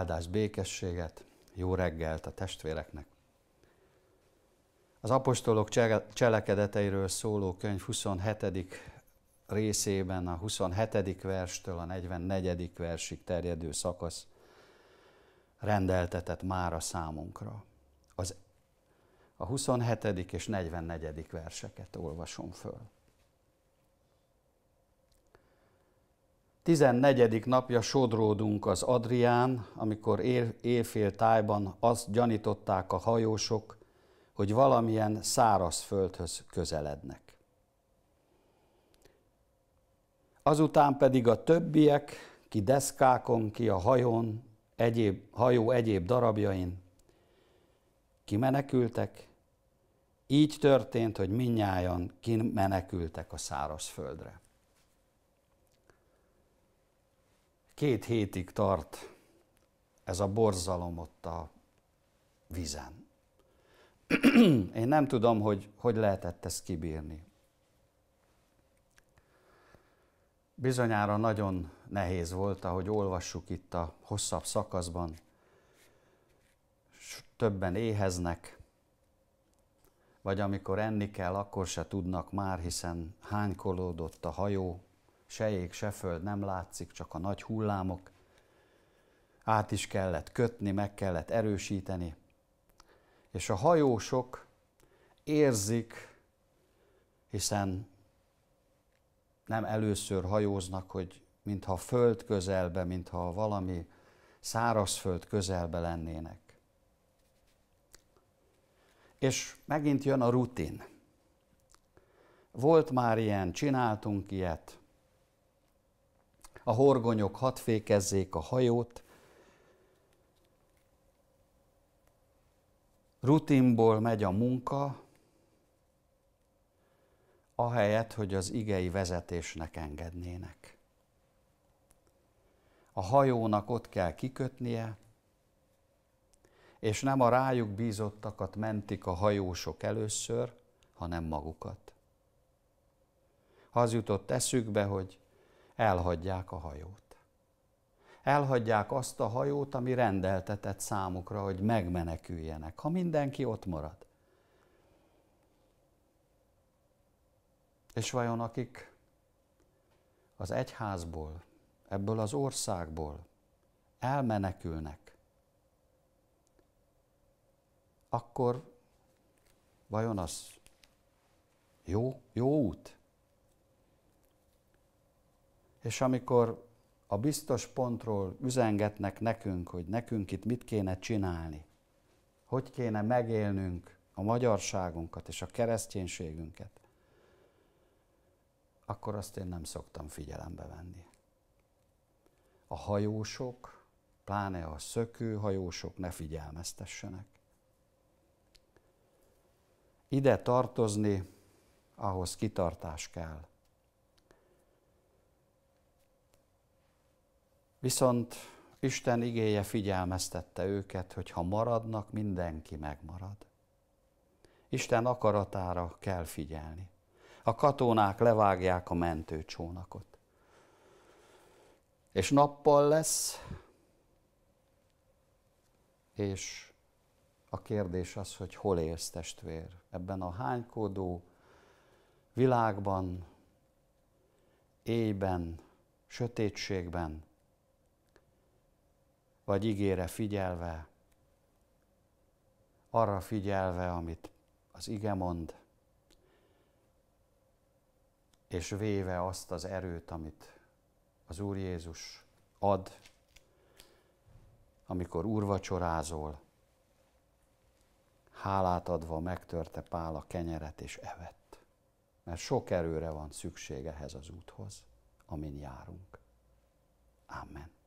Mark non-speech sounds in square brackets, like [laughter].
áldás békességet, jó reggelt a testvéreknek. Az apostolok cselekedeteiről szóló könyv 27. részében a 27. verstől a 44. versig terjedő szakasz rendeltetett már a számunkra. Az a 27. és 44. verseket olvasom föl. 14. napja sodródunk az Adrián, amikor éjfél tájban azt gyanították a hajósok, hogy valamilyen száraz földhöz közelednek. Azután pedig a többiek, ki deszkákon, ki a hajón, egyéb, hajó egyéb darabjain, kimenekültek, így történt, hogy minnyáján kimenekültek a száraz földre. két hétig tart ez a borzalom ott a vizen. [clears throat] Én nem tudom, hogy hogy lehetett ezt kibírni. Bizonyára nagyon nehéz volt, ahogy olvassuk itt a hosszabb szakaszban, többen éheznek, vagy amikor enni kell, akkor se tudnak már, hiszen hánykolódott a hajó, se ég, se föld nem látszik, csak a nagy hullámok. Át is kellett kötni, meg kellett erősíteni. És a hajósok érzik, hiszen nem először hajóznak, hogy mintha a föld közelbe, mintha valami szárazföld közelbe lennének. És megint jön a rutin. Volt már ilyen, csináltunk ilyet, a horgonyok hat fékezzék a hajót, rutinból megy a munka, ahelyett, hogy az igei vezetésnek engednének. A hajónak ott kell kikötnie, és nem a rájuk bízottakat mentik a hajósok először, hanem magukat. az jutott eszükbe, hogy elhagyják a hajót. Elhagyják azt a hajót, ami rendeltetett számukra, hogy megmeneküljenek, ha mindenki ott marad. És vajon akik az egyházból, ebből az országból elmenekülnek, akkor vajon az jó, jó út? És amikor a biztos pontról üzengetnek nekünk, hogy nekünk itt mit kéne csinálni, hogy kéne megélnünk a magyarságunkat és a kereszténységünket, akkor azt én nem szoktam figyelembe venni. A hajósok, pláne a szökőhajósok ne figyelmeztessenek. Ide tartozni, ahhoz kitartás kell. Viszont Isten igéje figyelmeztette őket, hogy ha maradnak, mindenki megmarad. Isten akaratára kell figyelni. A katonák levágják a mentőcsónakot. És nappal lesz, és a kérdés az, hogy hol élsz testvér. Ebben a hánykodó világban, éjben, sötétségben, vagy igére figyelve, arra figyelve, amit az ige mond, és véve azt az erőt, amit az Úr Jézus ad, amikor úrvacsorázol, hálát adva megtörte Pál a kenyeret és evett. Mert sok erőre van szükség ehhez az úthoz, amin járunk. Amen.